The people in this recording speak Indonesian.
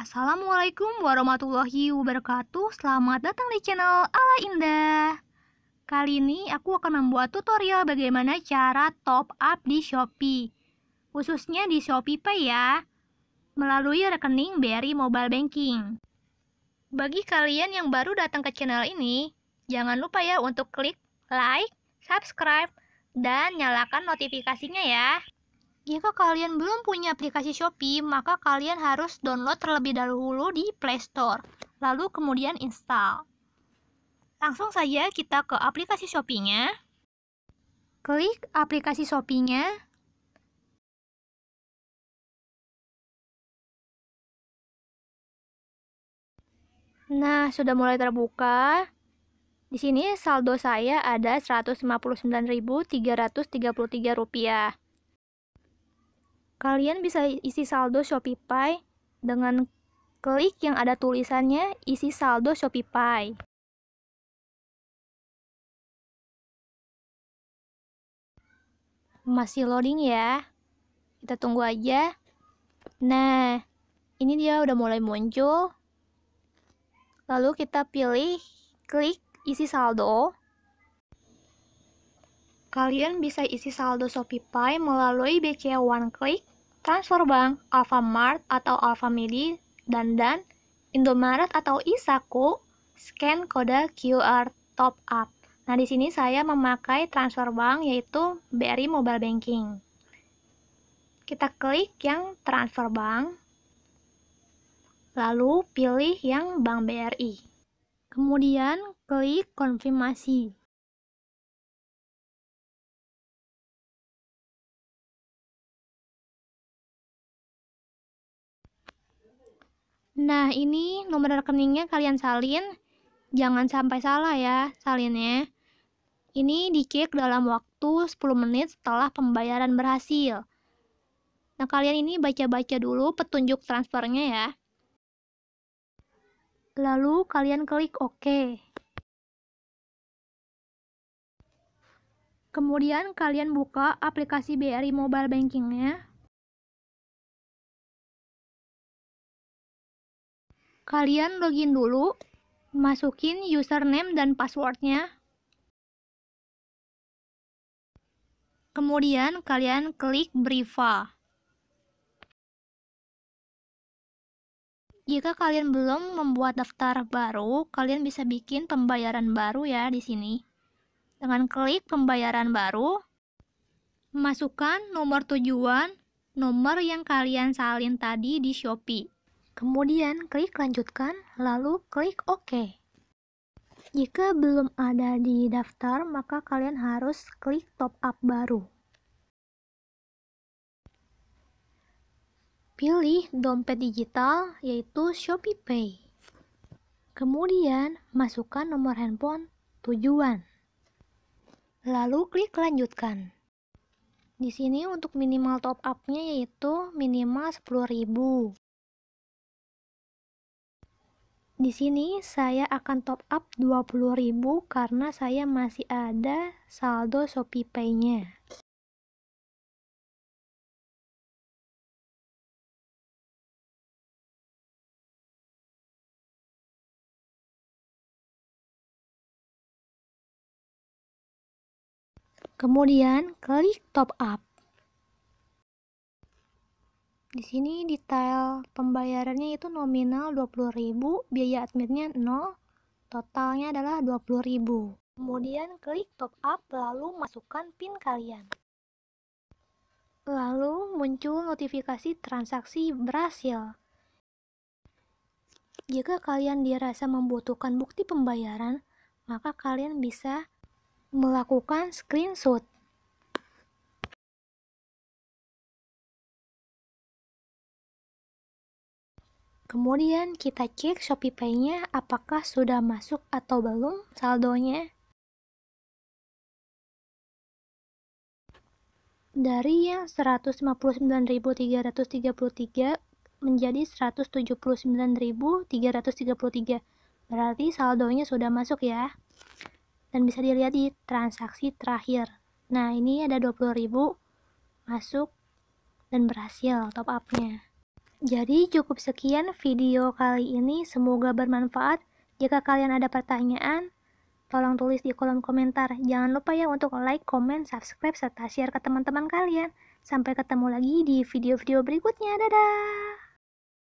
Assalamualaikum warahmatullahi wabarakatuh Selamat datang di channel Ala Indah Kali ini aku akan membuat tutorial bagaimana cara top up di Shopee Khususnya di Shopee Pay ya Melalui rekening BRI Mobile Banking Bagi kalian yang baru datang ke channel ini Jangan lupa ya untuk klik like, subscribe, dan nyalakan notifikasinya ya jika ya kalian belum punya aplikasi Shopee, maka kalian harus download terlebih dahulu di Play Store, lalu kemudian install. Langsung saja kita ke aplikasi Shopee-nya. Klik aplikasi Shopee-nya. Nah, sudah mulai terbuka. Di sini saldo saya ada Rp159.333. Kalian bisa isi saldo ShopeePay dengan klik yang ada tulisannya isi saldo ShopeePay Masih loading ya. Kita tunggu aja. Nah, ini dia udah mulai muncul. Lalu kita pilih klik isi saldo. Kalian bisa isi saldo ShopeePay melalui BCA One Click Transfer Bank, Alfamart atau Alfamidi, Dandan, Indomaret atau Isaku, scan kode QR top up. Nah, di sini saya memakai transfer bank yaitu BRI Mobile Banking. Kita klik yang transfer bank, lalu pilih yang bank BRI. Kemudian klik konfirmasi. Nah, ini nomor rekeningnya kalian salin. Jangan sampai salah ya salinnya. Ini dicek dalam waktu 10 menit setelah pembayaran berhasil. Nah, kalian ini baca-baca dulu petunjuk transfernya ya. Lalu kalian klik OK. Kemudian kalian buka aplikasi BRI Mobile Bankingnya Kalian login dulu, masukin username dan passwordnya. Kemudian kalian klik Briva. Jika kalian belum membuat daftar baru, kalian bisa bikin pembayaran baru ya di sini. Dengan klik pembayaran baru, masukkan nomor tujuan, nomor yang kalian salin tadi di Shopee. Kemudian klik lanjutkan, lalu klik OK. Jika belum ada di daftar, maka kalian harus klik top up baru. Pilih dompet digital, yaitu Shopee Pay. Kemudian, masukkan nomor handphone tujuan. Lalu klik lanjutkan. Di sini untuk minimal top up-nya yaitu minimal 10.000 di sini saya akan top up 20.000 karena saya masih ada saldo Shopee Pay-nya. Kemudian klik top up. Di sini detail pembayarannya itu nominal 20.000, biaya adminnya 0, totalnya adalah 20.000. Kemudian klik top up lalu masukkan PIN kalian. Lalu muncul notifikasi transaksi berhasil. Jika kalian dirasa membutuhkan bukti pembayaran, maka kalian bisa melakukan screenshot. Kemudian kita cek Shopee Pay-nya apakah sudah masuk atau belum saldonya. Dari yang 159.333 menjadi 179.333. Berarti saldonya sudah masuk ya. Dan bisa dilihat di transaksi terakhir. Nah, ini ada 20.000 masuk dan berhasil top up-nya. Jadi cukup sekian video kali ini, semoga bermanfaat. Jika kalian ada pertanyaan, tolong tulis di kolom komentar. Jangan lupa ya untuk like, comment, subscribe, serta share ke teman-teman kalian. Sampai ketemu lagi di video-video berikutnya. Dadah!